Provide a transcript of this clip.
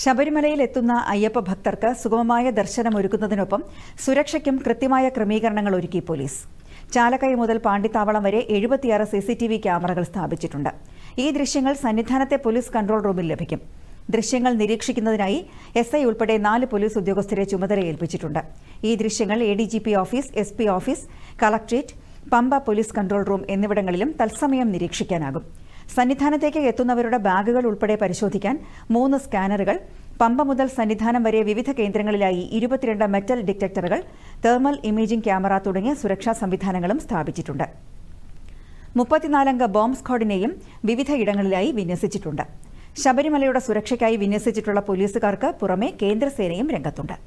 ശബരിമലയിൽ എത്തുന്ന അയ്യപ്പ ഭക്തർക്ക് സുഗമമായ ദർശനമൊരുക്കുന്നതിനൊപ്പം സുരക്ഷയ്ക്കും കൃത്യമായ ക്രമീകരണങ്ങൾ ഒരുക്കി പോലീസ് ചാലക്കൈ മുതൽ പാണ്ടിത്താവളം വരെ എഴുപത്തിയാറ് സി സി ടി വി ക്യാമറകൾ സ്ഥാപിച്ചിട്ടുണ്ട് ഈ ദൃശ്യങ്ങൾ സന്നിധാനത്തെ പോലീസ് കൺട്രോൾ റൂമിൽ ലഭിക്കും ദൃശ്യങ്ങൾ നിരീക്ഷിക്കുന്നതിനായി എസ് ഐ ഉൾപ്പെടെ നാല് പോലീസ് ഉദ്യോഗസ്ഥരെ ചുമതലയേൽപ്പിച്ചിട്ടുണ്ട് ഈ ദൃശ്യങ്ങൾ A D G P office S P office collectorate Pamba police control room എന്നിവിടങ്ങളിലും തത്സമയം നിരീക്ഷിക്കാനാകും സന്നിധാനത്തേക്ക് എത്തുന്നവരുടെ ബാഗുകൾ ഉൾപ്പെടെ പരിശോധിക്കാൻ മൂന്ന് സ്കാനറുകൾ പമ്പ മുതൽ സന്നിധാനം വരെ വിവിധ കേന്ദ്രങ്ങളിലായി ഇരുപത്തിരണ്ട് മെറ്റൽ ഡിറ്റക്ടറുകൾ തെർമൽ ഇമേജിംഗ് ക്യാമറ തുടങ്ങിയ സുരക്ഷാ സംവിധാനങ്ങളും സ്ഥാപിച്ചിട്ടുണ്ട് മുപ്പത്തിനാലംഗ ബോംബ് സ്ക്വാഡിനെയും വിവിധ ഇടങ്ങളിലായി വിന്യസിച്ചിട്ടുണ്ട് ശബരിമലയുടെ സുരക്ഷയ്ക്കായി വിന്യസിച്ചിട്ടുള്ള പോലീസുകാർക്ക് പുറമെ കേന്ദ്രസേനയും രംഗത്തുണ്ട്